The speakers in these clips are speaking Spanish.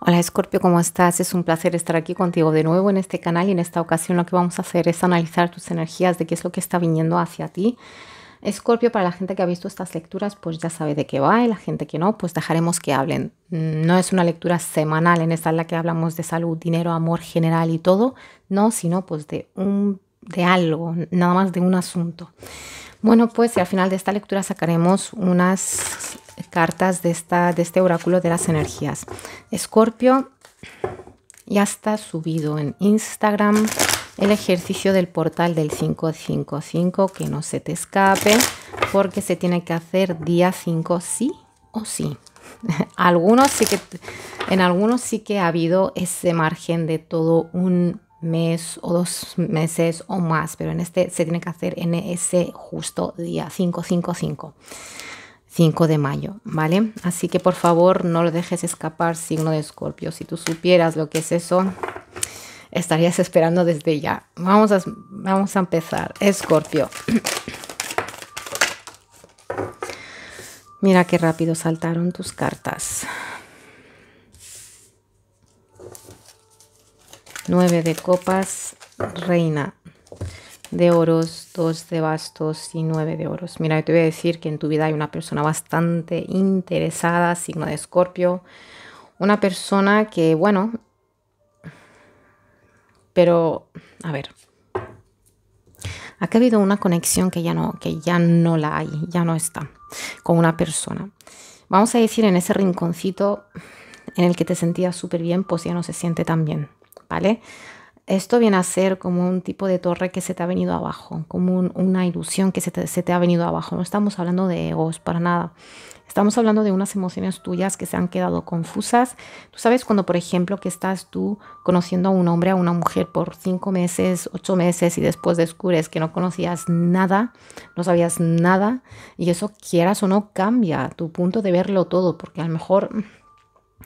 Hola Scorpio, ¿cómo estás? Es un placer estar aquí contigo de nuevo en este canal y en esta ocasión lo que vamos a hacer es analizar tus energías de qué es lo que está viniendo hacia ti. Escorpio, para la gente que ha visto estas lecturas, pues ya sabe de qué va y la gente que no, pues dejaremos que hablen. Mm, no es una lectura semanal en esta en la que hablamos de salud, dinero, amor general y todo, no, sino pues de un de algo, nada más de un asunto. Bueno, pues al final de esta lectura sacaremos unas cartas de, esta, de este oráculo de las energías. Escorpio, ya está subido en Instagram el ejercicio del portal del 555, que no se te escape, porque se tiene que hacer día 5 sí o sí. algunos sí que, en algunos sí que ha habido ese margen de todo un mes o dos meses o más, pero en este se tiene que hacer en ese justo día 555. 5 de mayo, ¿vale? Así que por favor no lo dejes escapar, signo de escorpio. Si tú supieras lo que es eso, estarías esperando desde ya. Vamos a, vamos a empezar. Escorpio. Mira qué rápido saltaron tus cartas. 9 de copas, reina de oros, dos de bastos y nueve de oros. Mira, yo te voy a decir que en tu vida hay una persona bastante interesada, signo de escorpio, una persona que, bueno, pero, a ver, ha habido una conexión que ya no, que ya no la hay, ya no está con una persona. Vamos a decir en ese rinconcito en el que te sentías súper bien, pues ya no se siente tan bien, ¿vale? esto viene a ser como un tipo de torre que se te ha venido abajo, como una ilusión que se te, se te, ha venido abajo. No estamos hablando de egos para nada. Estamos hablando de unas emociones tuyas que se han quedado confusas. Tú sabes cuando, por ejemplo, que estás tú conociendo a un hombre, a una mujer por cinco meses, ocho meses y después descubres que no conocías nada, no sabías nada y eso quieras o no cambia tu punto de verlo todo porque a lo mejor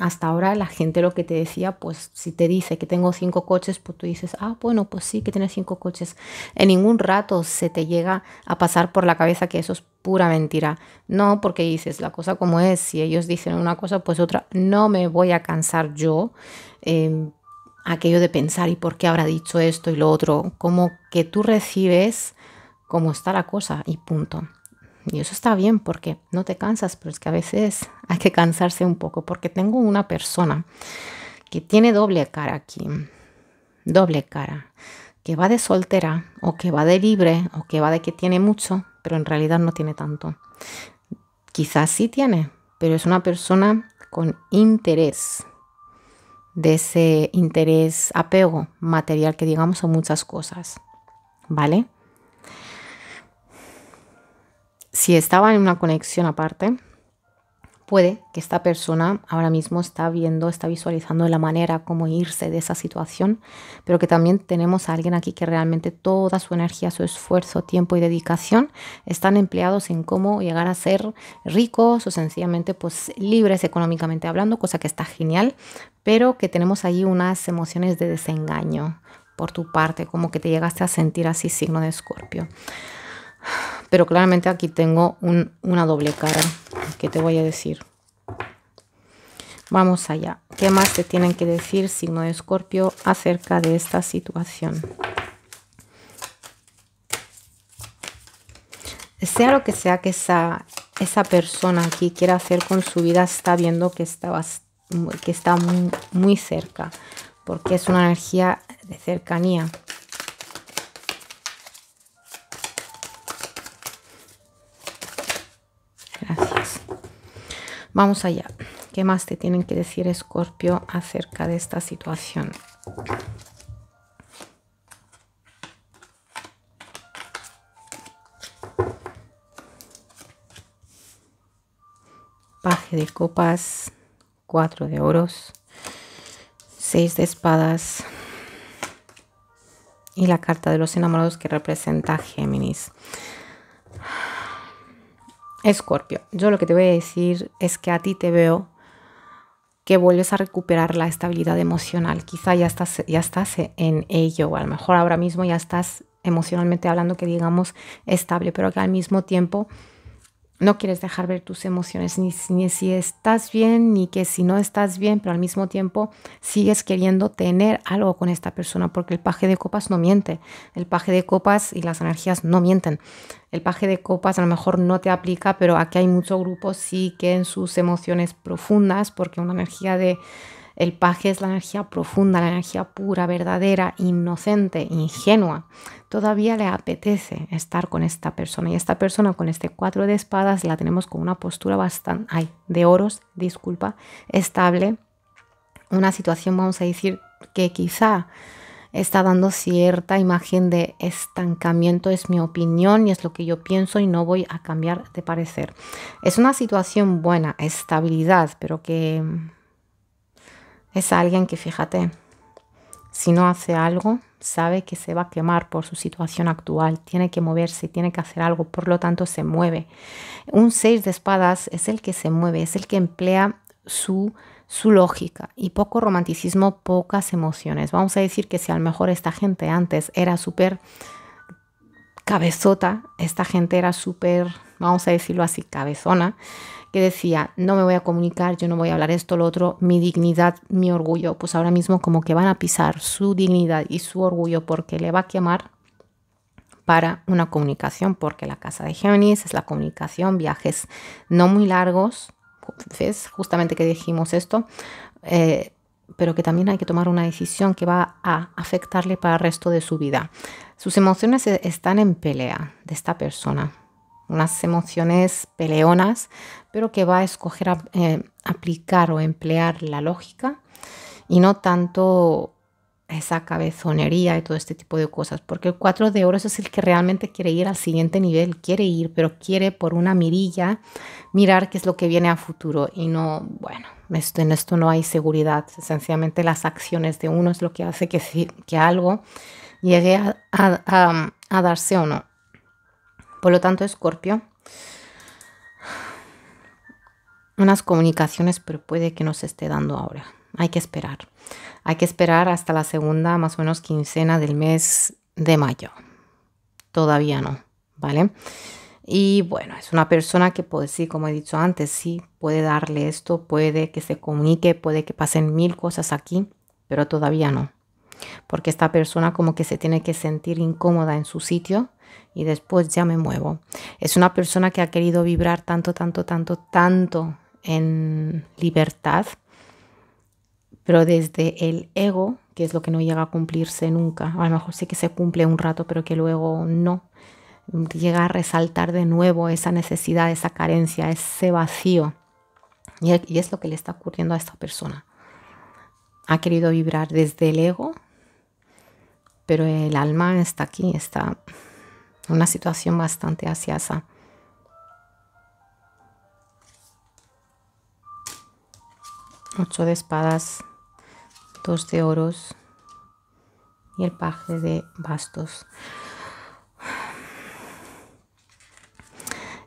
hasta ahora la gente lo que te decía, pues si te dice que tengo cinco coches, pues tú dices, ah, bueno, pues sí que tienes cinco coches. En ningún rato se te llega a pasar por la cabeza que eso es pura mentira. No, porque dices la cosa como es, si ellos dicen una cosa, pues otra. No me voy a cansar yo. Em, aquello de pensar y por qué habrá dicho esto y lo otro, como que tú recibes como está la cosa y punto. Y eso está bien porque no te cansas, pero es que a veces hay que cansarse un poco porque tengo una persona que tiene doble cara aquí, doble cara, que va de soltera o que va de libre o que va de que tiene mucho, pero en realidad no tiene tanto. Quizás sí tiene, pero es una persona con interés, de ese interés, apego material que digamos a muchas cosas, ¿vale? si estaba en una conexión aparte, puede que esta persona ahora mismo está viendo, está visualizando la manera como irse de esa situación, pero que también tenemos a alguien aquí que realmente toda su energía, su esfuerzo, tiempo y dedicación están empleados en cómo llegar a ser ricos o sencillamente pues libres económicamente hablando, cosa que está genial, pero que tenemos ahí unas emociones de desengaño por tu parte, como que te llegaste a sentir así signo de escorpio. Pero claramente aquí tengo una doble cara. que te voy a decir? Vamos allá. ¿Qué más te tienen que decir, signo de escorpio, acerca de esta situación? Sea lo que sea que esa, persona aquí quiera hacer con su vida, está viendo que está, que está muy cerca, porque es una energía de cercanía. Vamos allá. ¿Qué más te tienen que decir Escorpio acerca de esta situación? Paje de copas, cuatro de oros, seis de espadas y la carta de los enamorados que representa Géminis. Escorpio, yo lo que te voy a decir es que a ti te veo que vuelves a recuperar la estabilidad emocional. Quizá ya estás, ya estás en ello, o a lo mejor ahora mismo ya estás emocionalmente hablando que digamos estable, pero que al mismo tiempo no quieres dejar ver tus emociones, ni, si estás bien, ni que si no estás bien, pero al mismo tiempo sigues queriendo tener algo con esta persona, porque el paje de copas no miente, el paje de copas y las energías no mienten. El paje de copas a lo mejor no te aplica, pero aquí hay muchos grupos sí que en sus emociones profundas, porque una energía de el paje es la energía profunda, la energía pura, verdadera, inocente, ingenua. Todavía le apetece estar con esta persona. Y esta persona con este cuatro de espadas la tenemos con una postura bastante, ay, de oros, disculpa, estable. Una situación, vamos a decir, que quizá está dando cierta imagen de estancamiento, es mi opinión y es lo que yo pienso y no voy a cambiar de parecer. Es una situación buena, estabilidad, pero que es alguien que, fíjate, si no hace algo, sabe que se va a quemar por su situación actual, tiene que moverse, tiene que hacer algo, por lo tanto se mueve. Un seis de espadas es el que se mueve, es el que emplea su, su lógica y poco romanticismo, pocas emociones. Vamos a decir que si a lo mejor esta gente antes era súper cabezota, esta gente era súper, vamos a decirlo así, cabezona, que decía, no me voy a comunicar, yo no voy a hablar esto, lo otro, mi dignidad, mi orgullo, pues ahora mismo como que van a pisar su dignidad y su orgullo porque le va a quemar para una comunicación, porque la casa de Géminis es la comunicación, viajes no muy largos, es Justamente que dijimos esto, eh, pero que también hay que tomar una decisión que va a afectarle para el resto de su vida. Sus emociones e-, están en pelea de esta persona, unas emociones peleonas pero que va a escoger eh, aplicar o emplear la lógica y no tanto esa cabezonería y todo este tipo de cosas, porque el 4 de oro es el que realmente quiere ir al siguiente nivel, quiere ir, pero quiere por una mirilla mirar qué es lo que viene a futuro y no, bueno, en esto no hay seguridad, esencialmente las acciones de uno es lo que hace que, que algo llegue a, darse o no. Por lo tanto, Escorpio unas comunicaciones, pero puede que no se esté dando ahora. Hay que esperar. Hay que esperar hasta la segunda, más o menos quincena del mes de mayo. Todavía no, ¿vale? Y bueno, es una persona que puede, sí, como he dicho antes, sí, puede darle esto, puede que se comunique, puede que pasen mil cosas aquí, pero todavía no. Porque esta persona como que se tiene que sentir incómoda en su sitio y después ya me muevo. Es una persona que ha querido vibrar tanto, tanto, tanto, tanto en libertad, pero desde el ego, que es lo que no llega a cumplirse nunca. A lo mejor sí que se cumple un rato, pero que luego no. Llega a resaltar de nuevo esa necesidad, esa carencia, ese vacío. Y es lo que le está ocurriendo a esta persona. Ha querido vibrar desde el ego, pero el alma está aquí, está en una situación bastante asiasa. 8 de espadas, 2 de oros y el paje de bastos.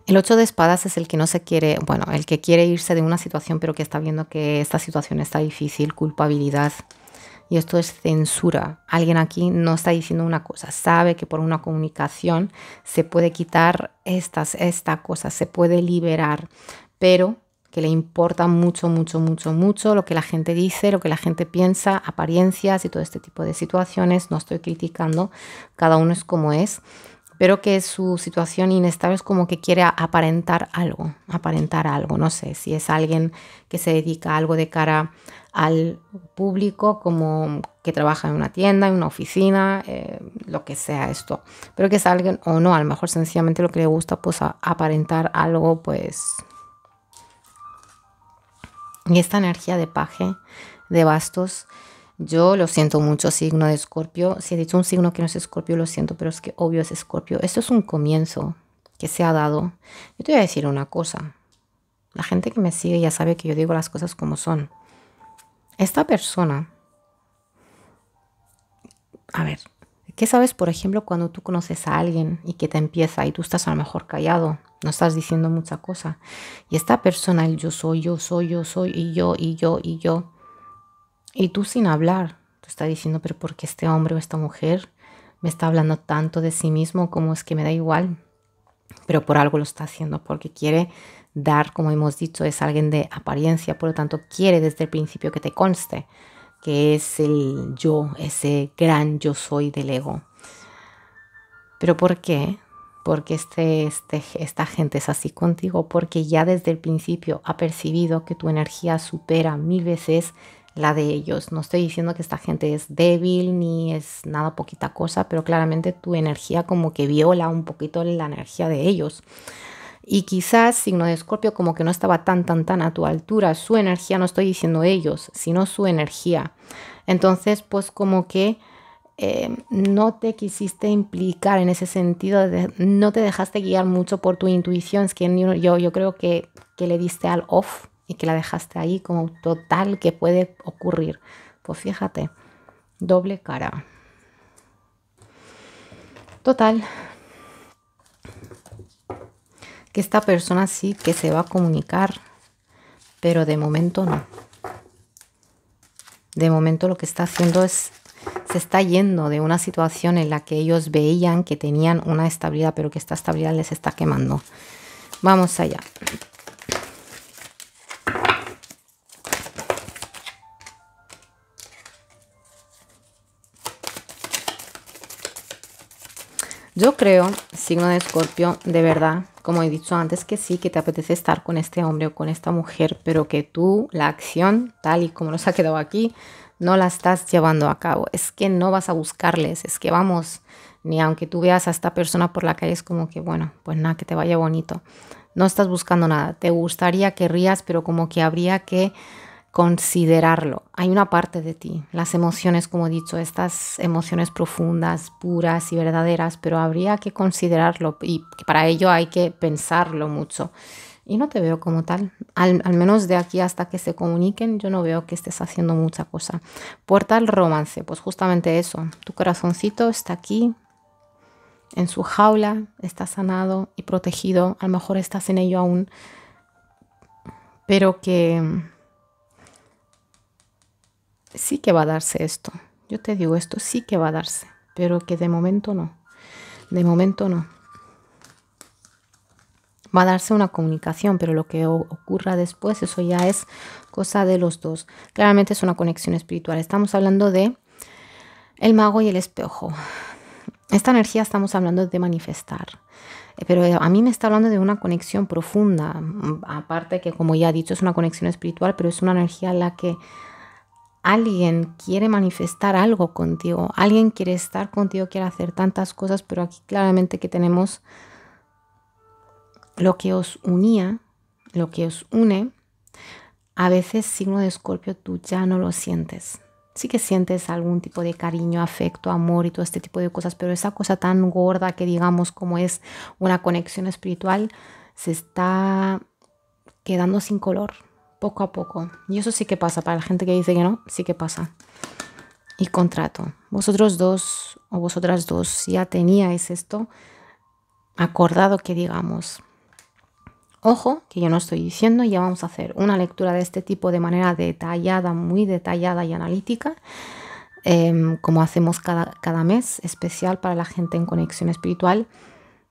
El 8 de espadas es el que no se quiere, bueno, el que quiere irse de una situación pero que está viendo que esta situación está difícil, culpabilidad. Y esto es censura. Alguien aquí no está diciendo una cosa, sabe que por una comunicación se puede quitar estas, esta cosa, se puede liberar, pero que le importa mucho, mucho, mucho, mucho lo que la gente dice, lo que la gente piensa, apariencias y todo este tipo de situaciones. No estoy criticando, cada uno es como es, pero que su situación inestable es como que quiere aparentar algo, aparentar algo. No sé si es alguien que se dedica algo de cara al público, como que trabaja en una tienda, en una oficina, eh, lo que sea esto. Pero que es alguien o no, a lo mejor sencillamente lo que le gusta, pues aparentar algo, pues y esta energía de paje, de bastos, yo lo siento mucho, signo de escorpio. Si he dicho un signo que no es escorpio, lo siento, pero es que obvio es escorpio. Esto es un comienzo que se ha dado. Yo te voy a decir una cosa. La gente que me sigue ya sabe que yo digo las cosas como son. Esta persona... A ver, ¿Qué sabes, por ejemplo, cuando tú conoces a alguien y que te empieza y tú estás a lo mejor callado, no estás diciendo mucha cosa? Y esta persona, el yo soy, yo soy, yo soy, y yo, y yo, y yo. Y tú sin hablar, tú estás diciendo, pero ¿por qué este hombre o esta mujer me está hablando tanto de sí mismo como es que me da igual? Pero por algo lo está haciendo, porque quiere dar, como hemos dicho, es alguien de apariencia, por lo tanto quiere desde el principio que te conste que es el yo, ese gran yo soy del ego. ¿Pero por qué? Porque este, este, esta gente es así contigo, porque ya desde el principio ha percibido que tu energía supera mil veces la de ellos. No estoy diciendo que esta gente es débil ni es nada poquita cosa, pero claramente tu energía como que viola un poquito la energía de ellos. Y quizás signo de escorpio como que no estaba tan, tan, tan a tu altura. Su energía, no estoy diciendo ellos, sino su energía. Entonces, pues como que eh, no te quisiste implicar en ese sentido, no te dejaste guiar mucho por tu intuición. Es que yo, yo creo que, que le diste al off y que la dejaste ahí como total que puede ocurrir. Pues fíjate, doble cara. Total, que esta persona sí que se va a comunicar, pero de momento no. De momento lo que está haciendo es, se está yendo de una situación en la que ellos veían que tenían una estabilidad, pero que esta estabilidad les está quemando. Vamos allá. Yo creo, signo de escorpio, de verdad, como he dicho antes, que sí, que te apetece estar con este hombre o con esta mujer, pero que tú la acción, tal y como nos ha quedado aquí, no la estás llevando a cabo. Es que no vas a buscarles, es que vamos, ni aunque tú veas a esta persona por la calle, es como que, bueno, pues nada, que te vaya bonito. No estás buscando nada. Te gustaría, querrías, pero como que habría que considerarlo. Hay una parte de ti, las emociones, como he dicho, estas emociones profundas, puras y verdaderas, pero habría que considerarlo y para ello hay que pensarlo mucho. Y no te veo como tal. Al, menos de aquí hasta que se comuniquen, yo no veo que estés haciendo mucha cosa. puerta al romance, pues justamente eso. Tu corazoncito está aquí, en su jaula, está sanado y protegido. A lo mejor estás en ello aún, pero que sí que va a darse esto. Yo te digo, esto sí que va a darse, pero que de momento no. De momento no. Va a darse una comunicación, pero lo que ocurra después, eso ya es cosa de los dos. Claramente es una conexión espiritual. Estamos hablando de el mago y el espejo. Esta energía estamos hablando de manifestar, eh, pero eh, a mí me está hablando de una conexión profunda, mm, aparte que como ya he dicho es una conexión espiritual, pero es una energía en la que alguien quiere manifestar algo contigo, alguien quiere estar contigo, quiere hacer tantas cosas, pero aquí claramente que tenemos lo que os unía, lo que os une. A veces, signo de escorpio, tú ya no lo sientes. Sí que sientes algún tipo de cariño, afecto, amor y todo este tipo de cosas, pero esa cosa tan gorda que digamos como es una conexión espiritual se está quedando sin color poco a poco. Y eso sí que pasa, para la gente que dice que no, sí que pasa. Y contrato. Vosotros dos o vosotras dos ya teníais esto acordado que digamos. Ojo, que yo no estoy diciendo, ya vamos a hacer una lectura de este tipo de manera detallada, muy detallada y analítica, em, como hacemos cada, cada mes, especial para la gente en conexión espiritual.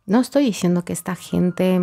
No estoy diciendo que esta gente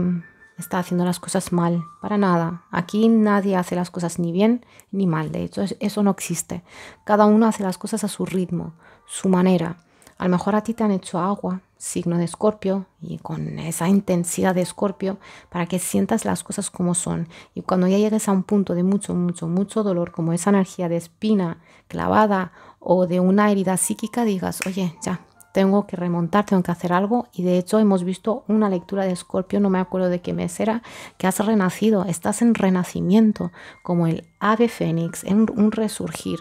está haciendo las cosas mal, para nada. Aquí nadie hace las cosas ni bien ni mal, de hecho eso no existe. Cada uno hace las cosas a su ritmo, su manera. A lo mejor a ti te han hecho agua, signo de escorpio, y con esa intensidad de escorpio, para que sientas las cosas como son. Y cuando ya llegues a un punto de mucho, mucho, mucho dolor, como esa energía de espina clavada o de una herida psíquica, digas, oye, ya, tengo que remontar, tengo que hacer algo. Y de hecho hemos visto una lectura de Escorpio, no me acuerdo de qué mes era, que has renacido, estás en renacimiento, como el ave fénix, en un resurgir.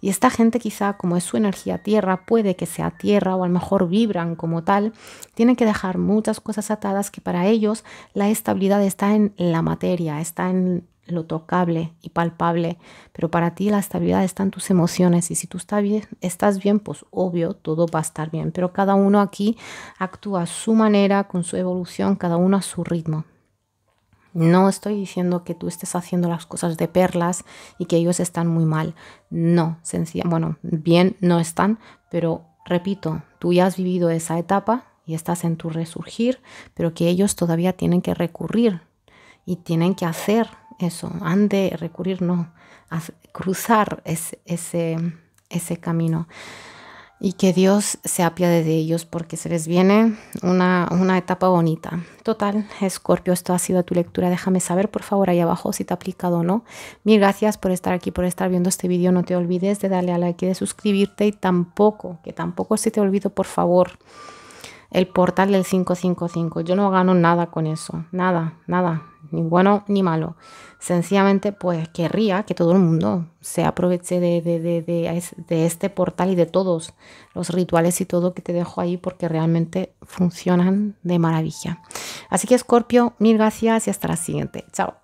Y esta gente quizá, como es su energía tierra, puede que sea tierra o a lo mejor vibran como tal, tienen que dejar muchas cosas atadas que para ellos la estabilidad está en la materia, está en lo tocable y palpable, pero para ti la estabilidad está en tus emociones y si tú bien, estás bien, pues obvio, todo va a estar bien, pero cada uno aquí actúa a su manera, con su evolución, cada uno a su ritmo. No estoy diciendo que tú estés haciendo las cosas de perlas y que ellos están muy mal. No, sencillamente, bueno, bien no están, pero repito, tú ya has vivido esa etapa y estás en tu resurgir, pero que ellos todavía tienen que recurrir y tienen que hacer eso, han de recurrir, no, a cruzar ese, ese camino. Y que Dios se apiade de ellos porque se les viene una, etapa bonita. Total, Escorpio, esto ha sido tu lectura. Déjame saber, por favor, ahí abajo si te ha aplicado o no. Mil gracias por estar aquí, por estar viendo este vídeo. No te olvides de darle a like y de suscribirte. Y tampoco, que tampoco se te olvido, por favor el portal del 555. Yo no gano nada con eso, nada, nada, ni bueno ni malo. Sencillamente, pues querría que todo el mundo se aproveche de, de, este portal y de todos los rituales y todo que te dejo ahí porque realmente funcionan de maravilla. Así que Scorpio, mil gracias y hasta la siguiente. Chao.